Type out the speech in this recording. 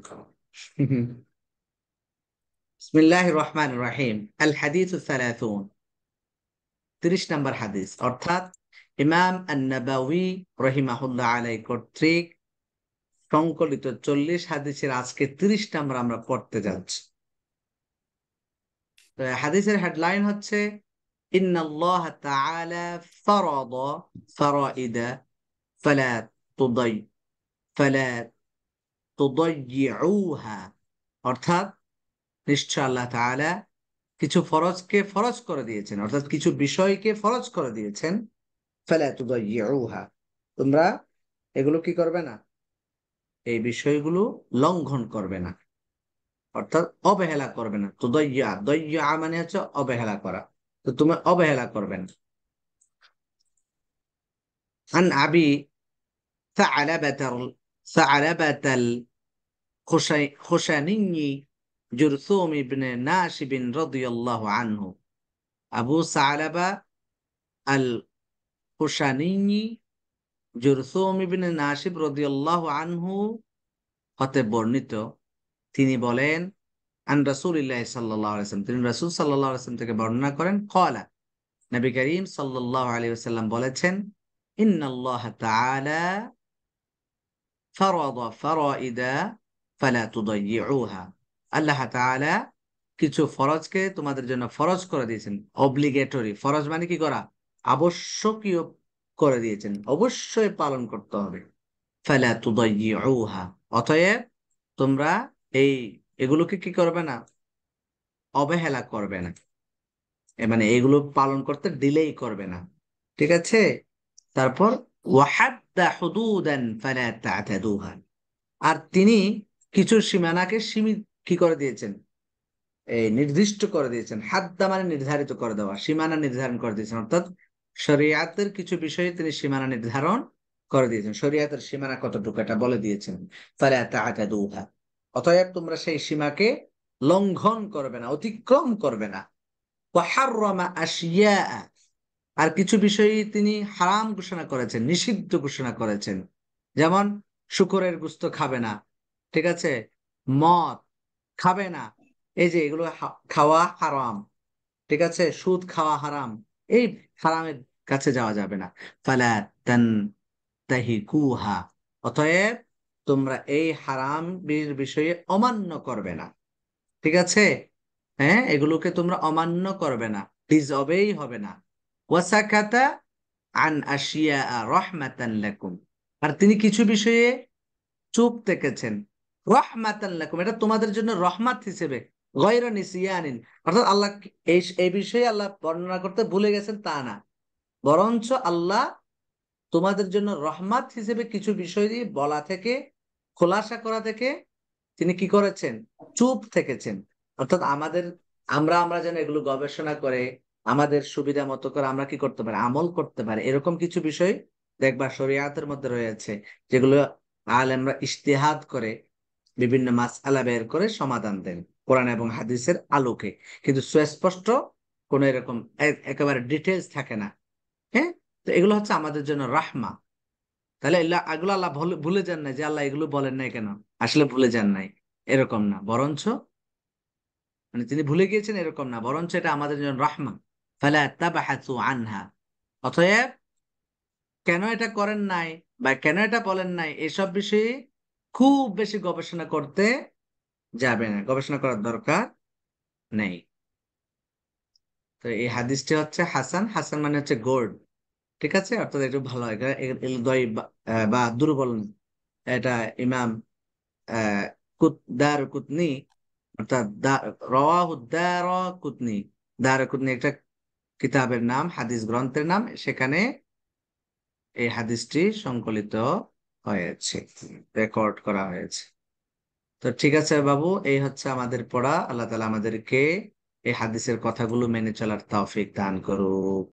সংকলিত চল্লিশ হাদিসের আজকে তিরিশ নম্বর আমরা পড়তে যাচ্ছি হাদিসের হেডলাইন হচ্ছে ইন্নাল্লাহ তাআলা ফরাদ তোদয়িউহা অর্থাৎ নিশ্চয় আল্লাহ কিছু ফরজকে ফরজ করে দিয়েছেন অর্থাৎ কিছু বিষয়কে ফরজ করে দিয়েছেন ফেলে তুদয়িউহা তোমরা এগুলো কি করবে না এই বিষয়গুলো লঙ্ঘন করবে না অর্থাৎ অবহেলা করবে না তো দয়া দয়া মানে হচ্ছে অবহেলা করা তো তুমি অবহেলা করবে না عن জুরসুম ইবনে রদিয়াল্লাহ আনহু আবু সালাবা আল জুরসুম ইবনে রদিয়াল্লাহ আনহু হতে বর্ণিত তিনি বলেন আন তিনি রসুল সাল্লাম থেকে বর্ণনা করেন কলা নবী করিম সাল্লাহ আলী আসাল্লাম বলেছেন ইন্নাল্লাহ তাআলা فرض ফালা তুদয়িউহা আল্লাহ তাআলা কিছু ফরজকে তোমাদের জন্য ফরজ করে দিয়েছেন অব্লিগেটরি ফরজ মানে কি করা আবশ্যকীয় করে দিয়েছেন অবশ্যই পালন করতে হবে ফেলা তুদয় অতএব তোমরা এই এগুলোকে কি করবে না অবহেলা করবে না মানে এগুলো পালন করতে ডিলেই করবে না ঠিক আছে তারপর ওয়াহাদ্দা আর তিনি কিছু সীমানাকে সীমিত কি করে দিয়েছেন এই নির্দিষ্ট করে দিয়েছেন হাত দামানে নির্ধারিত করে দেওয়া সীমানা নির্ধারণ করে দিয়েছেন অর্থাৎ শরিয়াতের কিছু বিষয়ে তিনি সীমানা নির্ধারণ করে দিয়েছেন শরিয়াতের সীমানা কতটুকু এটা বলে দিয়েছেন তাহলে তাহাটা দুহা অতএব তোমরা সেই সীমাকে লঙ্ঘন করবে না অতিক্রম করবে না আসিয়া আর কিছু বিষয়ে তিনি হারাম ঘোষণা করেছেন নিষিদ্ধ ঘোষণা করেছেন যেমন শুকরের গুস্ত খাবে না ঠিক আছে মদ খাবে না এই যে এগুলো খাওয়া হারাম ঠিক আছে সুদ খাওয়া হারাম এই হারামের কাছে যাওয়া যাবে না ফালা অতএব তোমরা এই হারাম বিষয়ে অমান্য করবে না ঠিক আছে হ্যাঁ এগুলোকে তোমরা অমান্য করবে না ডিজবেই হবে না ওয়াসাকাতা আন আশিয়া রহমাতান লেকুম আর তিনি কিছু বিষয়ে চুপ থেকেছেন রহমাতাল্লাকুম এটা তোমাদের জন্য রহমাত হিসেবে গয়রা নিসিয়ানিন অর্থাৎ আল্লাহ এই এই বিষয়ে আল্লাহ বর্ণনা করতে ভুলে গেছেন তা না বরঞ্চ আল্লাহ তোমাদের জন্য রহমাত হিসেবে কিছু বিষয় দিয়ে বলা থেকে খোলাসা করা থেকে তিনি কি করেছেন চুপ থেকেছেন অর্থাৎ আমাদের আমরা আমরা যেন এগুলো গবেষণা করে আমাদের সুবিধা মতো করে আমরা কি করতে পারি আমল করতে পারি এরকম কিছু বিষয় দেখবা শরিয়াতের মধ্যে রয়েছে যেগুলো আলেমরা ইশতেহাদ করে বিভিন্ন আলা বের করে সমাধান দেন কোরআন এবং হাদিসের আলোকে কিন্তু সুস্পষ্ট কোন এরকম একেবারে ডিটেলস থাকে না হ্যাঁ তো এগুলো হচ্ছে আমাদের জন্য রাহমা তাহলে এগুলো আল্লাহ ভুলে যান নাই যে আল্লাহ এগুলো বলেন নাই কেন আসলে ভুলে যান নাই এরকম না বরঞ্চ মানে তিনি ভুলে গিয়েছেন এরকম না বরঞ্চ এটা আমাদের জন্য রাহমা ফলে আনহা অতএব কেন এটা করেন নাই বা কেন এটা বলেন নাই এসব বিষয়ে খুব বেশি গবেষণা করতে যাবে না গবেষণা করার দরকার নেই তো এই হাদিসটি হচ্ছে হাসান হাসান মানে হচ্ছে গোর্ড ঠিক আছে অর্থাৎ একটু ভালো হয় বা দুর্বল এটা ইমাম দার কুতনি অর্থাৎ কুতনি দার কুতনি একটা কিতাবের নাম হাদিস গ্রন্থের নাম সেখানে এই হাদিসটি সংকলিত হয়েছে রেকর্ড করা হয়েছে তো ঠিক আছে বাবু এই হচ্ছে আমাদের পড়া আল্লাহ তালা আমাদেরকে এই হাদিসের কথাগুলো মেনে চলার তৌফিক দান করুক